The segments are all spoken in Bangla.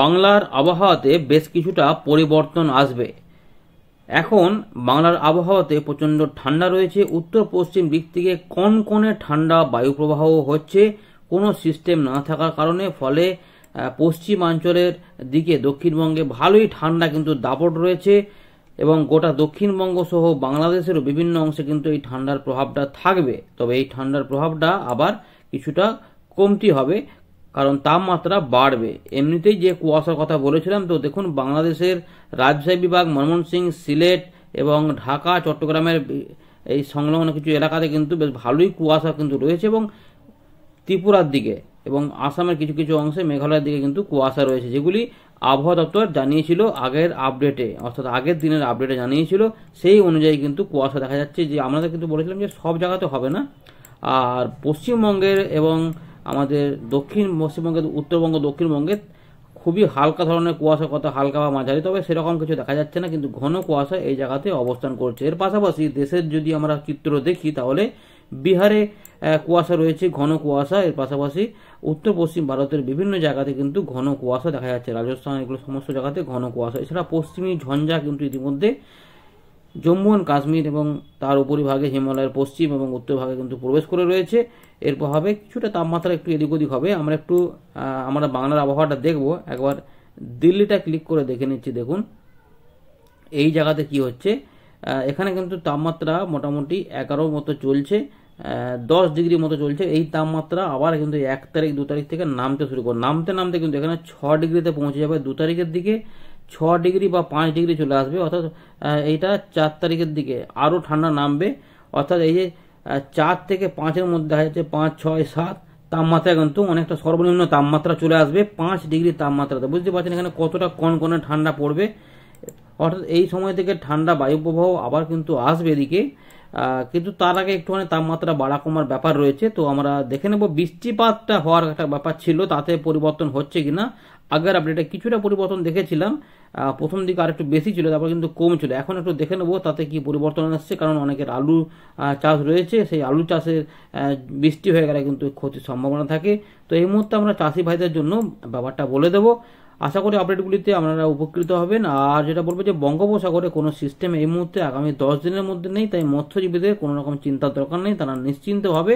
বাংলার আবহাওয়াতে বেশ কিছুটা পরিবর্তন আসবে এখন বাংলার আবহাওয়াতে প্রচণ্ড ঠান্ডা রয়েছে উত্তর পশ্চিম দিক থেকে কনকনে ঠান্ডা বায়ুপ্রবাহ হচ্ছে কোনো সিস্টেম না থাকার কারণে ফলে পশ্চিমাঞ্চলের দিকে দক্ষিণবঙ্গে ভালোই ঠান্ডা কিন্তু দাপট রয়েছে এবং গোটা দক্ষিণবঙ্গ সহ বাংলাদেশেরও বিভিন্ন অংশে কিন্তু এই ঠান্ডার প্রভাবটা থাকবে তবে এই ঠান্ডার প্রভাবটা আবার কিছুটা কমতি হবে কারণ তাপমাত্রা বাড়বে এমনিতেই যে কুয়াশার কথা বলেছিলাম তো দেখুন বাংলাদেশের রাজশাহী বিভাগ সিং সিলেট এবং ঢাকা চট্টগ্রামের এই সংলগ্ন কিছু এলাকাতে কিন্তু বেশ ভালোই কুয়াশা কিন্তু রয়েছে এবং ত্রিপুরার দিকে এবং আসামের কিছু কিছু অংশে মেঘালয়ের দিকে কিন্তু কুয়াশা রয়েছে যেগুলি আবহাওয়া দপ্তর জানিয়েছিল আগের আপডেটে অর্থাৎ আগের দিনের আপডেটে জানিয়েছিল সেই অনুযায়ী কিন্তু কুয়াশা দেখা যাচ্ছে যে আমরা কিন্তু বলেছিলাম যে সব জায়গাতে হবে না আর পশ্চিমবঙ্গের এবং আমাদের দক্ষিণ পশ্চিমবঙ্গে উত্তরবঙ্গ দক্ষিণবঙ্গে খুবই হালকা ধরনের কুয়াশা কত হালকা বা মাঝারি তবে সেরকম কিছু দেখা যাচ্ছে না কিন্তু ঘন কুয়াশা এই জায়গাতে অবস্থান করছে এর পাশাপাশি দেশের যদি আমরা চিত্র দেখি তাহলে বিহারে কুয়াশা রয়েছে ঘন কুয়াশা এর পাশাপাশি উত্তর পশ্চিম ভারতের বিভিন্ন জায়গাতে কিন্তু ঘন কুয়াশা দেখা যাচ্ছে রাজস্থান এগুলো সমস্ত জায়গাতে ঘন কুয়াশা এছাড়া পশ্চিমী ঝঞ্ঝা কিন্তু ইতিমধ্যে জম্মু অ্যান্ড কাশ্মীর এবং তার উপরিভাগে হিমালয়ের পশ্চিম এবং উত্তরভাগে কিন্তু প্রবেশ করে রয়েছে এরপর হবে কিছুটা তাপমাত্রা একটু এদিক ওদিক হবে আমরা একটু আমরা বাংলার আবহাওয়াটা দেখব একবার দিল্লিটা ক্লিক করে দেখে নিচ্ছি দেখুন এই জায়গাতে কি হচ্ছে এখানে কিন্তু তাপমাত্রা মোটামুটি এগারো মতো চলছে দশ ডিগ্রি মতো চলছে এই তাপমাত্রা আবার কিন্তু এক তারিখ দু তারিখ থেকে নামতে শুরু করে নামতে নামতে কিন্তু এখানে ছ ডিগ্রিতে পৌঁছে যাবে দু তারিখের দিকে ছ ডিগ্রি বা পাঁচ ডিগ্রি চলে আসবে অর্থাৎ এইটা চার তারিখের দিকে আরও ঠান্ডা নামবে অর্থাৎ এই যে চার থেকে পাঁচের মধ্যে আছে পাঁচ ছয় সাত তাপমাত্রা কিন্তু অনেকটা সর্বনিম্ন তাপমাত্রা চলে আসবে পাঁচ ডিগ্রি তাপমাত্রাতে বুঝতে পারছেন এখানে কতটা কনকনে ঠান্ডা পড়বে অর্থাৎ এই সময় থেকে ঠান্ডা বায়ু প্রবাহ আবার কিন্তু আসবে এদিকে কিন্তু তার আগে একটুখানি তাপমাত্রা বাড়া কমার ব্যাপার রয়েছে তো আমরা দেখে নেব বৃষ্টিপাতটা হওয়ার একটা ব্যাপার ছিল তাতে পরিবর্তন হচ্ছে কিনা আগের আপডেটে কিছুটা পরিবর্তন দেখেছিলাম প্রথম দিকে আর একটু বেশি ছিল তারপর কিন্তু কম ছিল এখন একটু দেখে নেবো তাতে কি পরিবর্তন আসছে কারণ অনেকের আলু চাষ রয়েছে সেই আলু চাষের বৃষ্টি হয়ে গেলে কিন্তু ক্ষতির সম্ভাবনা থাকে তো এই মুহূর্তে আমরা চাষি ভাইদের জন্য ব্যাপারটা বলে দেবো আশা করি আপডেটগুলিতে আপনারা উপকৃত হবেন আর যেটা বলবো যে বঙ্গোপসাগরে কোনো সিস্টেম এই মুহূর্তে আগামী দশ দিনের মধ্যে নেই তাই মৎস্যজীবীদের কোনো রকম চিন্তার দরকার নেই তারা নিশ্চিন্তভাবে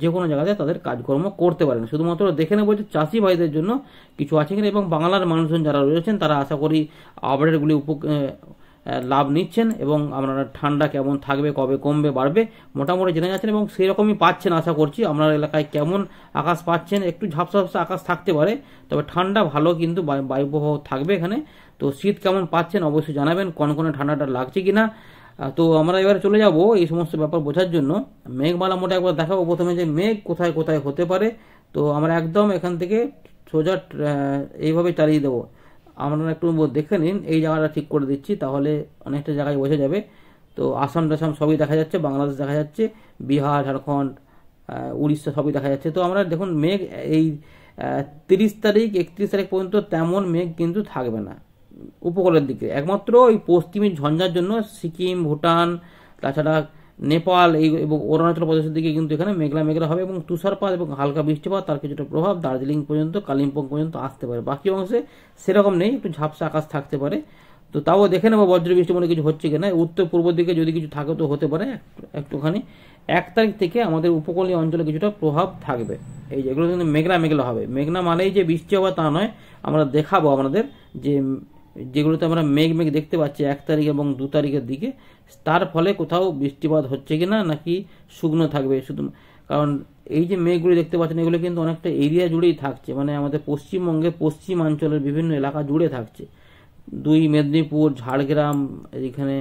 যে কোনো জায়গাতে তাদের কাজকর্ম করতে পারেন শুধুমাত্র দেখে নেবো যে চাষি ভাইদের জন্য কিছু আছে কিনা এবং বাংলার মানুষজন যারা রয়েছেন তারা আশা করি আপডেটগুলি উপ লাভ নিচ্ছেন এবং আপনারা ঠান্ডা কেমন থাকবে কবে কমবে বাড়বে মোটামুটি জেনে যাচ্ছেন এবং সেই রকমই পাচ্ছেন আশা করছি আপনার এলাকায় কেমন আকাশ পাচ্ছেন একটু ঝাপসা ঝাপসা আকাশ থাকতে পারে তবে ঠান্ডা ভালো কিন্তু বায়ু প্রবাহ থাকবে এখানে তো শীত কেমন পাচ্ছেন অবশ্যই জানাবেন কোন কোন ঠান্ডাটা লাগছে কি না তো আমরা এবার চলে যাব এই সমস্ত ব্যাপার বোঝার জন্য মেঘমালা মোটা একবার দেখাবো প্রথমে যে মেঘ কোথায় কোথায় হতে পারে তো আমরা একদম এখান থেকে সোজা এইভাবে চালিয়ে দেবো আমরা একটু দেখে নিন এই জায়গাটা ঠিক করে দিচ্ছি তাহলে অনেকটা জায়গায় বোঝা যাবে তো আসাম টাসাম সবই দেখা যাচ্ছে বাংলাদেশ দেখা যাচ্ছে বিহার ঝাড়খণ্ড উড়িষ্যা সবই দেখা যাচ্ছে তো আমরা দেখুন মেঘ এই তিরিশ তারিখ একত্রিশ তারিখ পর্যন্ত তেমন মেঘ কিন্তু থাকবে না উপকূলের দিকে একমাত্র ওই পশ্চিমী ঝঞ্ঝার জন্য সিকিম ভুটান তাছাড়া নেপাল এই এবং অরুণাচল প্রদেশের দিকে কিন্তু এখানে মেঘলা মেঘলা হবে এবং তুষারপাত এবং হালকা বৃষ্টিপাত তার কিছুটা প্রভাব দার্জিলিং পর্যন্ত কালিম্পং পর্যন্ত আসতে পারে বাকি অংশে সেরকম নেই একটু ঝাপসা আকাশ থাকতে পারে তো তাও দেখে নেবো বৃষ্টি মনে কিছু হচ্ছে কিনা উত্তর পূর্ব দিকে যদি কিছু থাকে তো হতে পারে একটুখানি এক তারিখ থেকে আমাদের উপকূলীয় অঞ্চলে কিছুটা প্রভাব থাকবে এই যেগুলো কিন্তু মেঘলা মেঘলা হবে মেঘনা মানেই যে বৃষ্টি হবে তা নয় আমরা দেখাবো আমাদের যে যেগুলোতে আমরা মেঘ মেঘ দেখতে পাচ্ছি এক তারিখ এবং দু তারিখের দিকে তার ফলে কোথাও বৃষ্টিপাত হচ্ছে কি না নাকি শুকনো থাকবে শুধু কারণ এই যে মেঘগুলি দেখতে পাচ্ছেন এগুলো কিন্তু অনেকটা এরিয়া জুড়েই থাকছে মানে আমাদের পশ্চিমবঙ্গে পশ্চিমাঞ্চলের বিভিন্ন এলাকা জুড়ে থাকছে দুই মেদিনীপুর ঝাড়গ্রাম এখানে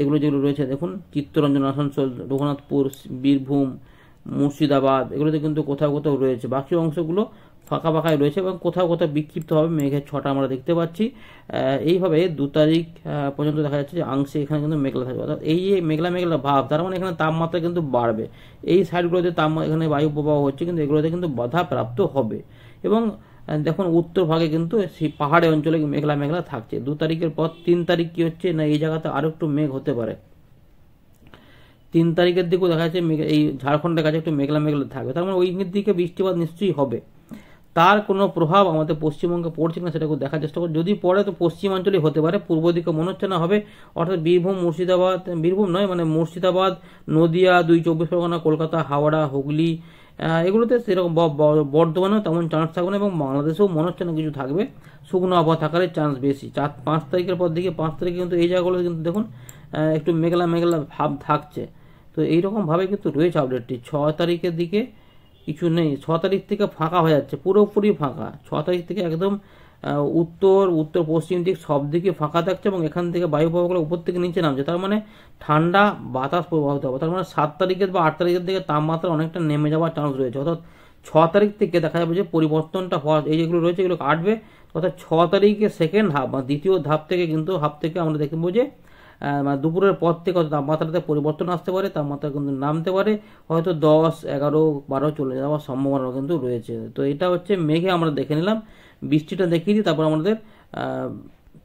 এগুলো যেগুলো রয়েছে দেখুন চিত্তরঞ্জন আসানসোল রঘুনাথপুর বীরভূম মুর্শিদাবাদ এগুলোতে কিন্তু কোথাও কোথাও রয়েছে বাকি অংশগুলো ফাঁকা ফাঁকাই রয়েছে এবং কোথাও কোথাও বিক্ষিপ্তভাবে মেঘের ছটা আমরা দেখতে পাচ্ছি এইভাবে দু তারিখ পর্যন্ত দেখা যাচ্ছে যে আংশে এখানে কিন্তু মেঘলা থাকবে অর্থাৎ এই যে মেঘলা মেঘলা ভাব তার মানে এখানে তাপমাত্রা কিন্তু বাড়বে এই সাইডগুলোতে তাপমাত্রা এখানে বায়ু প্রবাহ হচ্ছে কিন্তু এগুলোতে কিন্তু বাধা প্রাপ্ত হবে এবং দেখুন উত্তর ভাগে কিন্তু সেই পাহাড়ে অঞ্চলে মেঘলা মেঘলা থাকছে দু তারিখের পর তিন তারিখ কি হচ্ছে না এই জায়গাতে আরও একটু মেঘ হতে পারে তিন তারিখের দিকেও দেখা যাচ্ছে এই ঝাড়খণ্ডের কাছে একটু মেঘলা মেঘলা থাকবে তার মানে ওই দিকে বৃষ্টিপাত নিশ্চয়ই হবে তার কোনো প্রভাব আমাদের পশ্চিমবঙ্গে পড়ছে কিনা সেটাকে দেখার চেষ্টা করি যদি পড়ে তো পশ্চিমাঞ্চলে হতে পারে পূর্ব দিকে মনে হচ্ছে না হবে অর্থাৎ বীরভূম মুর্শিদাবাদ বীরভূম নয় মানে মুর্শিদাবাদ নদিয়া দুই চব্বিশ পরগনা কলকাতা হাওড়া হুগলি এগুলোতে সেরকম বর্ধমানেও তেমন চান্স থাকবে না এবং বাংলাদেশেও মনে হচ্ছে না কিছু থাকবে শুকনো আবহাওয়া থাকার চান্স বেশি চার পাঁচ তারিখের পর দিকে পাঁচ তারিখে কিন্তু এই জায়গাগুলো কিন্তু দেখুন একটু মেঘলা মেঘলা ভাব থাকছে তো এইরকমভাবে কিন্তু রয়েছে আপডেটটি ছ তারিখের দিকে কিছু নেই ছ তারিখ থেকে ফাঁকা হয়ে যাচ্ছে পুরোপুরি ফাঁকা ছ তারিখ থেকে একদম উত্তর উত্তর পশ্চিম দিক সব দিকে ফাঁকা থাকছে এবং এখান থেকে বায়ু প্রবাহগুলো উপর থেকে নিচে নামছে তার মানে ঠান্ডা বাতাস প্রবাহিত হবে তার মানে সাত তারিখের বা আট তারিখের দিকে তাপমাত্রা অনেকটা নেমে যাওয়ার চান্স রয়েছে অর্থাৎ ছ তারিখ থেকে দেখা যাবে যে পরিবর্তনটা হওয়ার এই যেগুলো রয়েছে এগুলো কাটবে অর্থাৎ ছ তারিখে সেকেন্ড হাফ বা দ্বিতীয় ধাপ থেকে কিন্তু হাফ থেকে আমরা দেখবো যে মানে দুপুরের পর থেকে হয়তো তাপমাত্রাতে পরিবর্তন আসতে পারে তাপমাত্রা কিন্তু নামতে পারে হয়তো দশ এগারো বারো চলে যাওয়ার সম্ভাবনা কিন্তু রয়েছে তো এটা হচ্ছে মেঘে আমরা দেখে নিলাম বৃষ্টিটা দেখিয়ে দিই তারপর আমাদের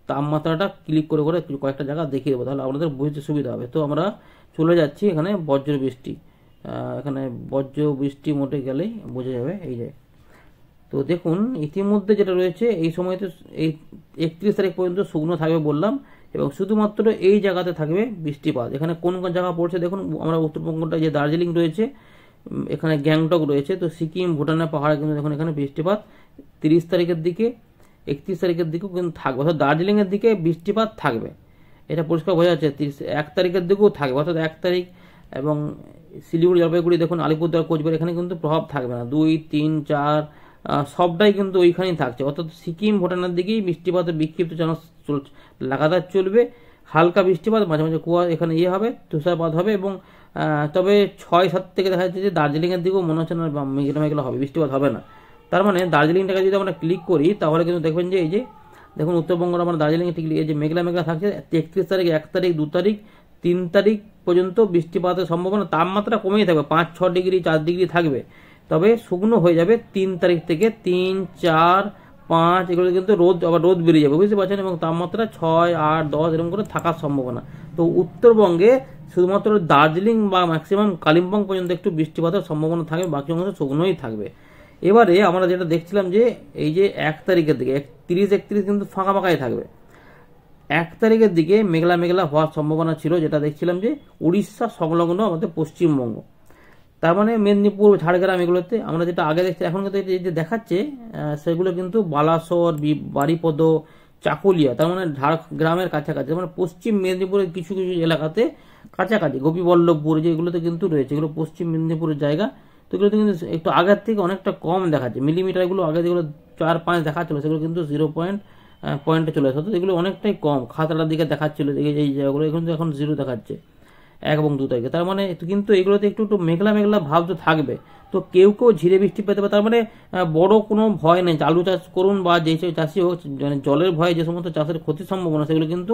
তাপমাত্রাটা ক্লিক করে করে কয়েকটা জায়গা দেখিয়ে দেবো তাহলে আপনাদের বুঝতে সুবিধা হবে তো আমরা চলে যাচ্ছি এখানে বজ্র বৃষ্টি এখানে বজ্র বৃষ্টি মোটে গেলেই বোঝা যাবে এই যে তো দেখুন ইতিমধ্যে যেটা রয়েছে এই সময় তো এই একত্রিশ তারিখ পর্যন্ত শুকনো থাকবে বললাম এবং শুধুমাত্র এই জায়গাতে থাকবে বৃষ্টিপাত এখানে কোন কোন জায়গা পড়ছে দেখুন আমরা উত্তরবঙ্গটা যে দার্জিলিং রয়েছে এখানে গ্যাংটক রয়েছে তো সিকিম ভুটানের পাহাড়ে কিন্তু দেখুন এখানে বৃষ্টিপাত তিরিশ তারিখের দিকে একত্রিশ তারিখের দিকেও কিন্তু থাকবে অর্থাৎ দার্জিলিংয়ের দিকে বৃষ্টিপাত থাকবে এটা পরিষ্কার বোঝা যাচ্ছে তিরিশ এক তারিখের দিকেও থাকবে অর্থাৎ এক তারিখ এবং শিলিগুড়ি জলপাইগুড়ি দেখুন আলিপুরদুয়ার কোচবিহার এখানে কিন্তু প্রভাব থাকবে না দুই তিন চার সবটাই কিন্তু ওইখানেই থাকছে অর্থাৎ সিকিম ভুটানের দিকেই বৃষ্টিপাত বিক্ষিপ্ত যেন লাগাতার চলবে হালকা বৃষ্টিপাত মাঝে মাঝে কুয়া এখানে ইয়ে হবে তুষারপাত হবে এবং তবে ছয় সাত থেকে দেখা যাচ্ছে যে দার্জিলিংয়ের দিকেও মনে হচ্ছে না মেঘলা মেঘলা হবে বৃষ্টিপাত হবে না তার মানে দার্জিলিংটাকে যদি আমরা ক্লিক করি তাহলে কিন্তু দেখবেন যে এই যে দেখুন উত্তরবঙ্গ আমরা দার্জিলিংয়ে ঠিক এই যে মেঘলা মেঘলা থাকছে একত্রিশ তারিখ এক তারিখ দু তারিখ তিন তারিখ পর্যন্ত বৃষ্টিপাতের সম্ভাবনা তাপমাত্রা কমেই থাকবে পাঁচ ছ ডিগ্রি চার ডিগ্রি থাকবে তবে শুকনো হয়ে যাবে তিন তারিখ থেকে তিন চার পাঁচ এগুলো কিন্তু রোদ আবার রোদ বেরিয়ে যাবে বুঝতে পারছেন এবং তাপমাত্রা ছয় আট দশ এরকম করে থাকার সম্ভাবনা তো উত্তরবঙ্গে শুধুমাত্র দার্জিলিং বা ম্যাক্সিমাম কালিম্পং পর্যন্ত একটু বৃষ্টিপাতের সম্ভাবনা থাকবে বাকি অংশ শুকনোই থাকবে এবারে আমরা যেটা দেখছিলাম যে এই যে এক তারিখের দিকে এক তিরিশ একত্রিশ কিন্তু ফাঁকা ফাঁকাই থাকবে এক তারিখের দিকে মেঘলা মেঘলা হওয়ার সম্ভাবনা ছিল যেটা দেখছিলাম যে উড়িষ্যা সংলগ্ন আমাদের পশ্চিমবঙ্গ তার মানে মেদিনীপুর ঝাড়গ্রাম এগুলোতে আমরা যেটা আগে দেখছি এখন কিন্তু যে দেখাচ্ছে সেগুলো কিন্তু বালাসর বারিপদ চাকুলিয়া তার মানে ঝাড়গ্রামের কাছাকাছি মানে পশ্চিম মেদিনীপুরের কিছু কিছু এলাকাতে কাছাকাছি গোপীবল্লভপুর যেগুলোতে কিন্তু রয়েছে এগুলো পশ্চিম মেদিনীপুরের জায়গা তো এগুলোতে কিন্তু একটু আগের থেকে অনেকটা কম দেখাচ্ছে মিলিমিটারগুলো আগে যেগুলো চার পাঁচ দেখাচ্ছিল সেগুলো কিন্তু জিরো পয়েন্ট পয়েন্টে চলে আসতো এগুলো অনেকটাই কম খাতাটার দিকে দেখাচ্ছিল এই জায়গাগুলো এখন এখন জিরো দেখাচ্ছে এক এবং দু তারিখে তার মানে কিন্তু এগুলোতে একটু একটু মেঘলা মেঘলা ভাব তো থাকবে তো কেউ কেউ ঝিরে বৃষ্টি পেতে পারে তার মানে বড় কোনো ভয় নেই আলু চাষ করুন বা যেই সব চাষি হোক মানে জলের ভয়ে যে সমস্ত চাষের ক্ষতি সম্ভাবনা সেগুলো কিন্তু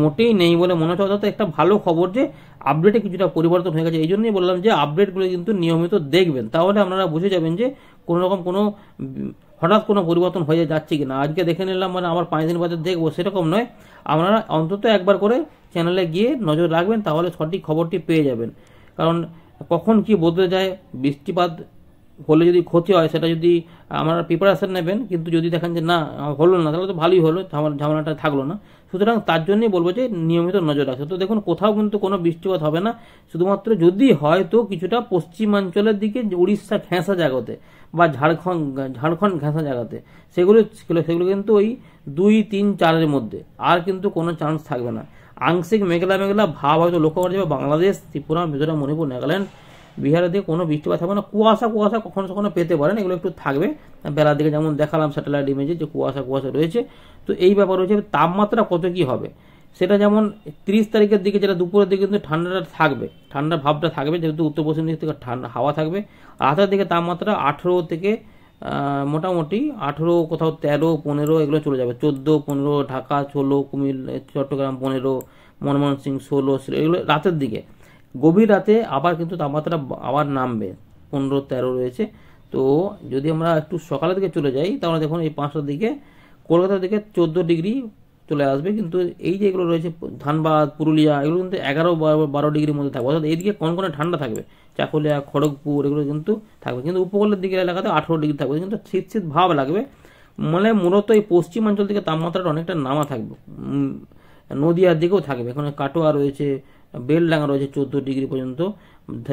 মোটেই নেই বলে মনে হচ্ছে অর্থাৎ একটা ভালো খবর যে আপডেটে কিছুটা পরিবর্তন হয়ে গেছে এই জন্যই বললাম যে আপডেটগুলো কিন্তু নিয়মিত দেখবেন তাহলে আপনারা বুঝে যাবেন যে কোনো রকম কোনো হঠাৎ কোনো পরিবর্তন হয়ে যাচ্ছে কি না আজকে দেখে নিলাম মানে আমার পাঁচ দিন বাজার দেখবো সেরকম নয় আপনারা অন্তত একবার করে চ্যানেলে গিয়ে নজর রাখবেন তাহলে সঠিক খবরটি পেয়ে যাবেন কারণ কখন কি বদলে যায় বৃষ্টিপাত হলে যদি ক্ষতি হয় সেটা যদি আপনারা প্রিপারেশান নেবেন কিন্তু যদি দেখেন যে না হলো না তাহলে তো ভালোই হলো ঝামেলাটা থাকলো না সুতরাং তার জন্যই বলবো যে নিয়মিত নজর রাখতে তো দেখুন কোথাও কিন্তু কোনো বৃষ্টিপাত হবে না শুধুমাত্র যদি হয় তো কিছুটা পশ্চিমাঞ্চলের দিকে উড়িষ্যা ঘেঁসা জায়গাতে বা ঝাড়খণ্ড ঝাড়খণ্ড ঘেঁসা জায়গাতে সেগুলো সেগুলো কিন্তু ওই দুই তিন চারের মধ্যে আর কিন্তু কোনো চান্স থাকবে না আংশিক মেঘলা মেঘলা ভাব হয়তো লক্ষ্য করা যাবে বাংলাদেশ ত্রিপুরা মিজোরাম মণিপুর নাগাল্যান্ড বিহারের দিকে কোনো বৃষ্টিপাত থাকবে না কুয়াশা কুয়াশা কখনো কখনো পেতে পারেন এগুলো একটু থাকবে বেলার দিকে যেমন দেখালাম স্যাটেলাইট ইমেজে যে কুয়াশা কুয়াশা রয়েছে তো এই ব্যাপার রয়েছে তাপমাত্রা কত কি হবে সেটা যেমন তিরিশ তারিখের দিকে যেটা দুপুরের দিকে কিন্তু ঠান্ডাটা থাকবে ঠান্ডার ভাবটা থাকবে যেহেতু উত্তর পশ্চিম দিক থেকে ঠান্ডা হাওয়া থাকবে রাতের দিকে তাপমাত্রা আঠেরো থেকে মোটামুটি আঠেরো কোথাও তেরো পনেরো এগুলো চলে যাবে চোদ্দো পনেরো ঢাকা ষোলো কুমিল্লা চট্টগ্রাম পনেরো মনমোহন সিং ষোলো এগুলো রাতের দিকে গভীর রাতে আবার কিন্তু তাপমাত্রা আবার নামবে পনেরো তেরো রয়েছে তো যদি আমরা একটু সকালের দিকে চলে যাই তাহলে দেখুন এই পাঁচটার দিকে কলকাতার দিকে চোদ্দো ডিগ্রি চলে আসবে কিন্তু এই যে এগুলো রয়েছে ধানবাদ পুরুলিয়া এগুলো কিন্তু এগারো বারো ডিগ্রির মধ্যে থাকবে অর্থাৎ এইদিকে কোনো ঠান্ডা থাকবে চাকুলিয়া খড়গপুর এগুলো কিন্তু থাকবে কিন্তু উপকূলের দিকে এলাকাতে আঠেরো ডিগ্রি থাকবে কিন্তু শীত শীত ভাব লাগবে মানে মূলত এই পশ্চিমাঞ্চল থেকে তাপমাত্রাটা অনেকটা নামা থাকবে নদীয়ার দিকেও থাকবে এখানে কাটোয়া রয়েছে বেলডাঙ্গা রয়েছে চোদ্দো ডিগ্রি পর্যন্ত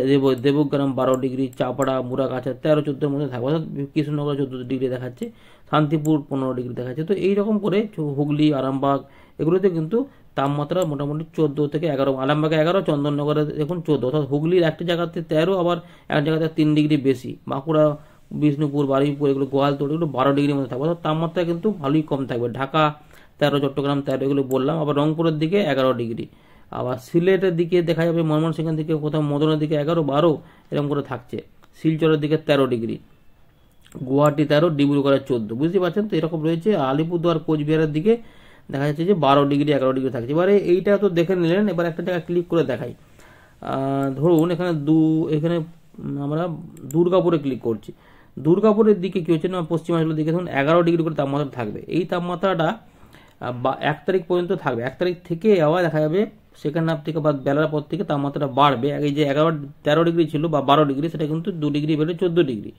দেব দেবগ্রাম বারো ডিগ্রি চাপড়া মুরাগাছা তেরো চোদ্দোর মধ্যে থাকবে অর্থাৎ কৃষ্ণনগর চোদ্দো ডিগ্রি দেখাচ্ছে শান্তিপুর পনেরো ডিগ্রি দেখাচ্ছে তো এইরকম করে হুগলি আরামবাগ এগুলোতে কিন্তু তাপমাত্রা মোটামুটি চোদ্দো থেকে এগারো আলামবাগে এগারো চন্দননগরে দেখুন চোদ্দো অর্থাৎ হুগলির একটা জায়গাতে তেরো আবার এক জায়গাতে তিন ডিগ্রি বেশি বাঁকুড়া বিষ্ণুপুর বারুইপুর এগুলো গোয়ালতোড় এগুলো বারো ডিগ্রির মধ্যে থাকবে অর্থাৎ তাপমাত্রা কিন্তু ভালোই কম থাকবে ঢাকা তেরো চট্টগ্রাম তেরো এগুলো বললাম আবার রংপুরের দিকে এগারো ডিগ্রি আবার সিলেটের দিকে দেখা যাবে ময়মনসিংহের দিকে কোথাও মদনের দিকে এগারো বারো এরকম করে থাকছে শিলচরের দিকে তেরো ডিগ্রি গুয়াহাটি তেরো ডিব্রুগড়ে চোদ্দ বুঝতে পারছেন তো এরকম রয়েছে আলিপুরদুয়ার কোচবিহারের দিকে দেখা যাচ্ছে যে বারো ডিগ্রি এগারো ডিগ্রি থাকছে এবারে এইটা তো দেখে নিলেন এবার একটা জায়গায় ক্লিক করে দেখাই ধরুন এখানে দু এখানে আমরা দুর্গাপুরে ক্লিক করছি দুর্গাপুরের দিকে কী হচ্ছে না পশ্চিমাঞ্চলের দিকে ধরুন এগারো ডিগ্রি করে তাপমাত্রা থাকবে এই তাপমাত্রাটা বা এক তারিখ পর্যন্ত থাকবে এক তারিখ থেকে আবার দেখা যাবে সেকেন্ড হাফ থেকে বা বেলার পর থেকে তাপমাত্রা বাড়বে আগে যে এগারো তেরো ডিগ্রি ছিল বা বারো ডিগ্রি সেটা কিন্তু দু ডিগ্রি বেড়ে চোদ্দো ডিগ্রি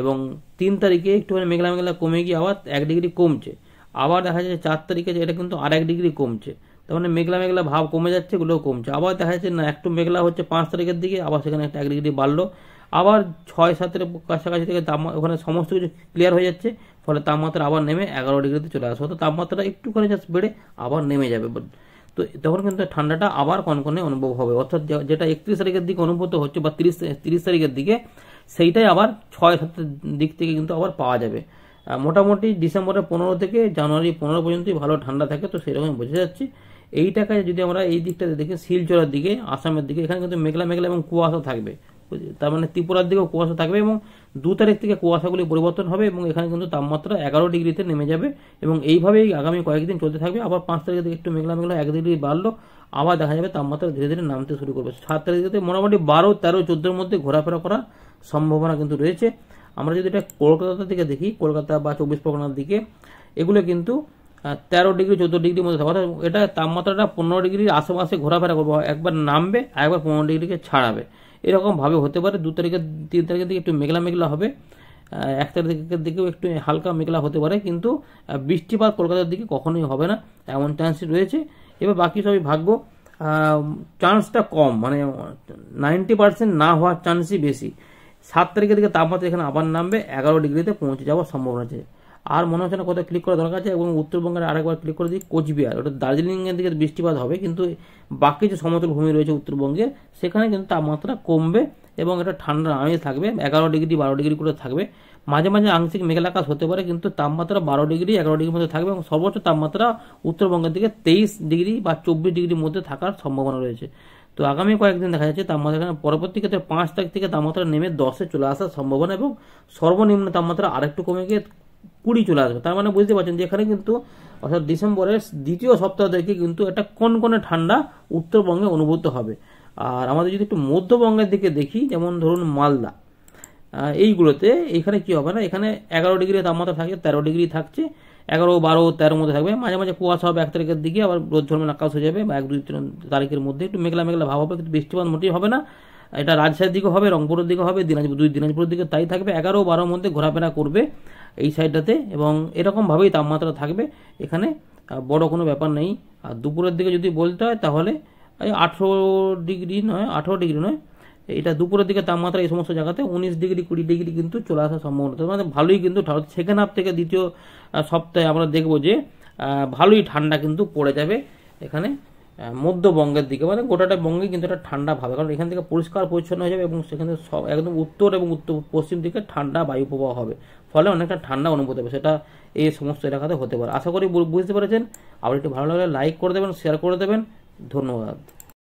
এবং তিন তারিখে একটুখানি মেঘলা মেঘলা কমে গিয়ে আবার এক ডিগ্রি কমছে আবার দেখা যাচ্ছে চার তারিখে এটা কিন্তু আর এক ডিগ্রি কমছে তার মানে মেঘলা মেঘলা ভাব কমে যাচ্ছে এগুলোও কমছে আবার দেখা যাচ্ছে না একটু মেঘলা হচ্ছে পাঁচ তারিখের দিকে আবার সেখানে একটা এক ডিগ্রি বাড়লো আবার ছয় সাতের কাছাকাছি থেকে তাপমা ওখানে সমস্ত কিছু ক্লিয়ার হয়ে যাচ্ছে ফলে তাপমাত্রা আবার নেমে এগারো ডিগ্রিতে চলে আসবে তো তাপমাত্রা একটুখানি জাস্ট বেড়ে আবার নেমে যাবে তো তখন কিন্তু ঠান্ডাটা আবার কনকনে অনুভব হবে অর্থাৎ যেটা একত্রিশ তারিখের দিকে অনুভূত হচ্ছে বা তিরিশ তিরিশ তারিখের দিকে সেইটাই আবার ছয় সাতের দিক থেকে কিন্তু আবার পাওয়া যাবে মোটামুটি ডিসেম্বরের পনেরো থেকে জানুয়ারি পনেরো পর্যন্তই ভালো ঠান্ডা থাকে তো সেরকমই বোঝা যাচ্ছে এইটাকে যদি আমরা এই দিকটাতে দেখি শিলচরের দিকে আসামের দিকে এখানে কিন্তু মেঘলা মেঘলা এবং কুয়াশা থাকবে তার মানে ত্রিপুরার দিকেও কুয়াশা থাকবে এবং দু তারিখ থেকে কুয়াশাগুলি পরিবর্তন হবে এবং এখানে কিন্তু তাপমাত্রা এগারো ডিগ্রিতে নেমে যাবে এবং এইভাবেই আগামী কয়েকদিন চলতে থাকবে আবার পাঁচ তারিখ থেকে একটু মেঘলা মেঘলা এক ডিগ্রি বাড়লো আবার দেখা যাবে তাপমাত্রা ধীরে ধীরে নামতে শুরু করবে সাত তারিখে মোটামুটি বারো তেরো চোদ্দোর মধ্যে ঘোরাফেরা করার সম্ভাবনা কিন্তু রয়েছে আমরা যদি এটা কলকাতা থেকে দেখি কলকাতা বা চব্বিশ পরগনার দিকে এগুলো কিন্তু তেরো ডিগ্রি চোদ্দো ডিগ্রির মধ্যে অর্থাৎ এটা তাপমাত্রাটা পনেরো ডিগ্রির আশেপাশে ঘোরাফেরা করবো একবার নামবে আর একবার পনেরো ডিগ্রিকে ছাড়াবে এরকমভাবে হতে পারে দু তারিখের তিন তারিখের দিকে একটু মেঘলা মেঘলা হবে এক তারিখের দিকেও একটু হালকা মেঘলা হতে পারে কিন্তু বৃষ্টিপাত কলকাতার দিকে কখনোই হবে না এমন চান্সই রয়েছে এবার বাকি সবই ভাগ্য চান্সটা কম মানে নাইনটি পার্সেন্ট না হওয়ার চান্সই বেশি সাত তারিখের দিকে তাপমাত্রা এখানে আবার নামবে এগারো ডিগ্রিতে পৌঁছে যাওয়ার সম্ভাবনা আছে আর মনে হচ্ছে না কোথাও ক্লিক করা দরকার আছে এবং উত্তরবঙ্গের আরেকবার ক্লিক করে দিই কোচবিহার ওটা দার্জিলিংয়ের দিকে বৃষ্টিপাত হবে কিন্তু বাকি যে সমতল ভূমি রয়েছে উত্তরবঙ্গে সেখানে কিন্তু তাপমাত্রা কমবে এবং এটা ঠান্ডা আমেজ থাকবে এগারো ডিগ্রি বারো ডিগ্রি করে থাকবে মাঝে মাঝে আংশিক মেঘলা আকাশ হতে পারে কিন্তু তাপমাত্রা বারো ডিগ্রি এগারো ডিগ্রির মধ্যে থাকবে এবং সর্বোচ্চ তাপমাত্রা উত্তরবঙ্গের দিকে তেইশ ডিগ্রি বা চব্বিশ ডিগ্রির মধ্যে থাকার সম্ভাবনা রয়েছে তো আগামী কয়েকদিন দেখা যাচ্ছে তাপমাত্রা এখানে পরবর্তী ক্ষেত্রে পাঁচ তারিখ থেকে তাপমাত্রা নেমে দশে চলে আসার সম্ভাবনা এবং সর্বনিম্ন তাপমাত্রা আরেকটু কমে গিয়ে কুড়ি চলে আসবে তার মানে বুঝতে পারছেন যে এখানে কিন্তু অর্থাৎ ডিসেম্বরের দ্বিতীয় সপ্তাহ থেকে কিন্তু একটা কনকনে ঠান্ডা উত্তরবঙ্গে অনুভূত হবে আর আমাদের যদি একটু মধ্যবঙ্গের দিকে দেখি যেমন ধরুন মালদা এইগুলোতে এখানে কি হবে না এখানে এগারো ডিগ্রি তাপমাত্রা থাকছে তেরো ডিগ্রি থাকছে এগারো বারো তেরোর মধ্যে থাকবে মাঝে মাঝে কুয়াশা হবে এক তারিখের দিকে আবার রোদ ধর্মের আকাশ হয়ে যাবে বা এক দুই তিন তারিখের মধ্যে একটু মেঘলা মেঘলা ভাব হবে কিন্তু বৃষ্টিপাত মোটেই হবে না এটা রাজশাহীর দিকে হবে রংপুরের দিকে হবে দিনাজপুর দুই দিনাজপুরের দিকে তাই থাকবে এগারো বারোর মধ্যে ঘোরাফেরা করবে এই সাইডটাতে এবং এরকমভাবেই তাপমাত্রা থাকবে এখানে বড় কোনো ব্যাপার নেই আর দুপুরের দিকে যদি বলতে হয় তাহলে আঠেরো ডিগ্রি নয় আঠেরো ডিগ্রি নয় এটা দুপুরের দিকে তাপমাত্রা এই সমস্ত জায়গাতে উনিশ ডিগ্রি কুড়ি ডিগ্রি কিন্তু চলে আসার সম্ভাবনা মানে ভালোই কিন্তু সেকেন্ড হাফ থেকে দ্বিতীয় সপ্তাহে আমরা দেখব যে ভালোই ঠান্ডা কিন্তু পড়ে যাবে এখানে মধ্যবঙ্গের দিকে মানে গোটাটা বঙ্গে কিন্তু এটা ঠান্ডা ভাবে কারণ এখান থেকে পরিষ্কার পরিচ্ছন্ন হয়ে যাবে এবং সেখান থেকে সব একদম উত্তর এবং উত্তর পশ্চিম দিকে ঠান্ডা বায়ু প্রবাহ হবে ফলে অনেকটা ঠান্ডা অনুভূত হবে সেটা এই সমস্ত এলাকাতে হতে পারে আশা করি বুঝতে পেরেছেন আবার একটু ভালো লাগলে লাইক করে দেবেন শেয়ার করে দেবেন ধন্যবাদ